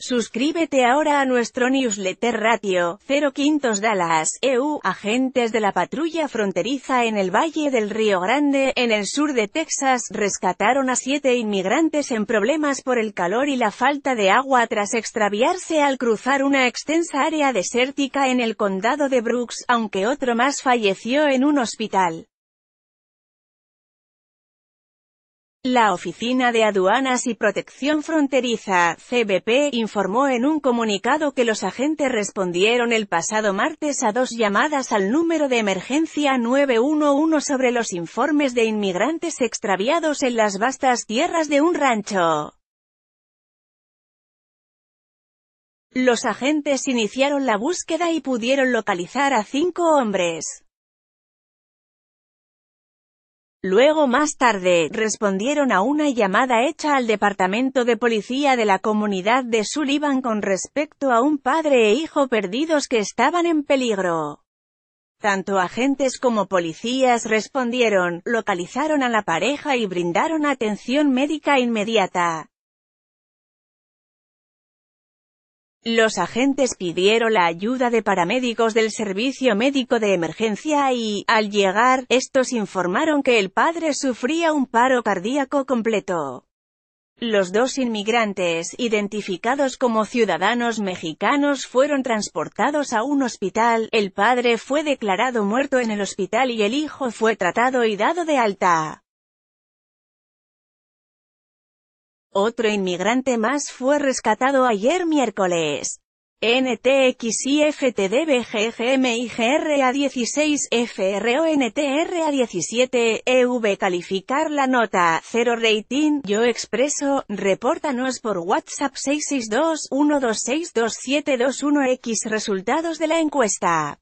Suscríbete ahora a nuestro newsletter ratio 05 Quintos Dallas, EU, agentes de la patrulla fronteriza en el Valle del Río Grande, en el sur de Texas, rescataron a siete inmigrantes en problemas por el calor y la falta de agua tras extraviarse al cruzar una extensa área desértica en el condado de Brooks, aunque otro más falleció en un hospital. La Oficina de Aduanas y Protección Fronteriza, CBP, informó en un comunicado que los agentes respondieron el pasado martes a dos llamadas al número de emergencia 911 sobre los informes de inmigrantes extraviados en las vastas tierras de un rancho. Los agentes iniciaron la búsqueda y pudieron localizar a cinco hombres. Luego más tarde, respondieron a una llamada hecha al departamento de policía de la comunidad de Sullivan con respecto a un padre e hijo perdidos que estaban en peligro. Tanto agentes como policías respondieron, localizaron a la pareja y brindaron atención médica inmediata. Los agentes pidieron la ayuda de paramédicos del servicio médico de emergencia y, al llegar, estos informaron que el padre sufría un paro cardíaco completo. Los dos inmigrantes, identificados como ciudadanos mexicanos, fueron transportados a un hospital, el padre fue declarado muerto en el hospital y el hijo fue tratado y dado de alta. Otro inmigrante más fue rescatado ayer miércoles. NTXIFTDBGGMIGRA 16 FRONTRA 17 EV calificar la nota 0 rating yo expreso repórtanos por WhatsApp 662 1262721 X resultados de la encuesta